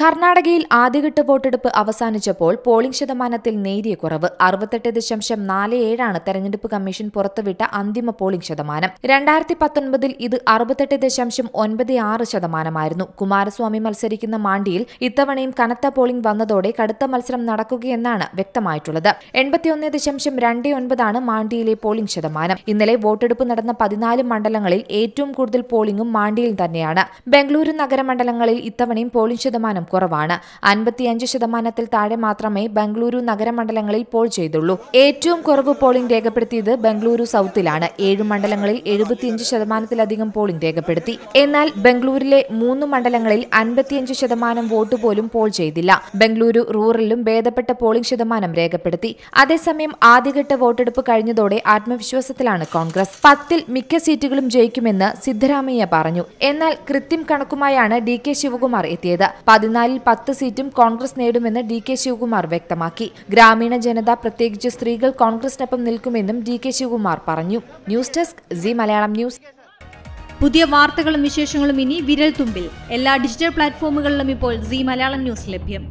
കർണാടകയിൽ ആദ്യഘട്ട വോട്ടെടുപ്പ് അവസാനിച്ചപ്പോൾ പോളിംഗ് ശതമാനത്തിൽ നേരിയ കുറവ് അറുപത്തെട്ട് ദശാംശം നാല് ഏഴാണ് തെരഞ്ഞെടുപ്പ് കമ്മീഷൻ പുറത്തുവിട്ട അന്തിമ പോളിംഗ് ശതമാനം രണ്ടായിരത്തി പത്തൊൻപതിൽ ഇത് അറുപത്തെട്ട് ദശാംശം ഒൻപത് ആറ് ശതമാനമായിരുന്നു കുമാരസ്വാമി മത്സരിക്കുന്ന മാണ്ടിയിൽ ഇത്തവണയും കനത്ത പോളിംഗ് വന്നതോടെ കടുത്ത മത്സരം നടക്കുകയെന്നാണ് വ്യക്തമായിട്ടുള്ളത് എൺപത്തിയൊന്ന് ദശാംശം രണ്ട് ഒൻപതാണ് മാണ്ടിയിലെ പോളിംഗ് ശതമാനം ഇന്നലെ വോട്ടെടുപ്പ് നടന്ന പതിനാല് മണ്ഡലങ്ങളിൽ ഏറ്റവും കൂടുതൽ പോളിംഗും മാണ്ടിയിൽ തന്നെയാണ് ബംഗളൂരു നഗരമണ്ഡലങ്ങളിൽ ഇത്തവണയും പോളിംഗ് ശതമാനം കുറവാണ് അൻപത്തിയഞ്ച് ശതമാനത്തിൽ താഴെ മാത്രമേ ബംഗളൂരു നഗരമണ്ഡലങ്ങളിൽ പോൾ ചെയ്തുള്ളൂ ഏറ്റവും കുറവ് പോളിംഗ് രേഖപ്പെടുത്തിയത് ബംഗളൂരു സൗത്തിലാണ് ഏഴ് മണ്ഡലങ്ങളിൽ എഴുപത്തിയഞ്ച് ശതമാനത്തിലധികം പോളിംഗ് രേഖപ്പെടുത്തി എന്നാൽ ബംഗളൂരിലെ മൂന്ന് മണ്ഡലങ്ങളിൽ അൻപത്തിയഞ്ച് ശതമാനം വോട്ട് പോലും പോൾ ചെയ്തില്ല ബംഗളൂരു റൂറലിലും ഭേദപ്പെട്ട പോളിംഗ് ശതമാനം രേഖപ്പെടുത്തി അതേസമയം ആദ്യഘട്ട വോട്ടെടുപ്പ് കഴിഞ്ഞതോടെ ആത്മവിശ്വാസത്തിലാണ് കോൺഗ്രസ് പത്തിൽ മിക്ക സീറ്റുകളും ജയിക്കുമെന്ന് സിദ്ധരാമയ്യ പറഞ്ഞു എന്നാൽ കൃത്യം കണക്കുമായാണ് ഡി കെ ശിവകുമാർ എത്തിയത് പതിനാല് പതിനാലിൽ പത്ത് സീറ്റും കോൺഗ്രസ് നേടുമെന്ന് ഡി കെ ശിവകുമാർ വ്യക്തമാക്കി ഗ്രാമീണ ജനത പ്രത്യേകിച്ച് സ്ത്രീകൾ കോൺഗ്രസിനൊപ്പം നിൽക്കുമെന്നും ഡി കെ ശിവകുമാർ പറഞ്ഞു news desk Zee Malayalam news പുതിയ വാർത്തകളും വിശേഷങ്ങളും ഇനി വിരൽ തുമ്പിൽ എല്ലാ ഡിജിറ്റൽ പ്ലാറ്റ്ഫോമുകളിലും ഇപ്പോൾ സി മലയാളം ന്യൂസ് ലഭ്യം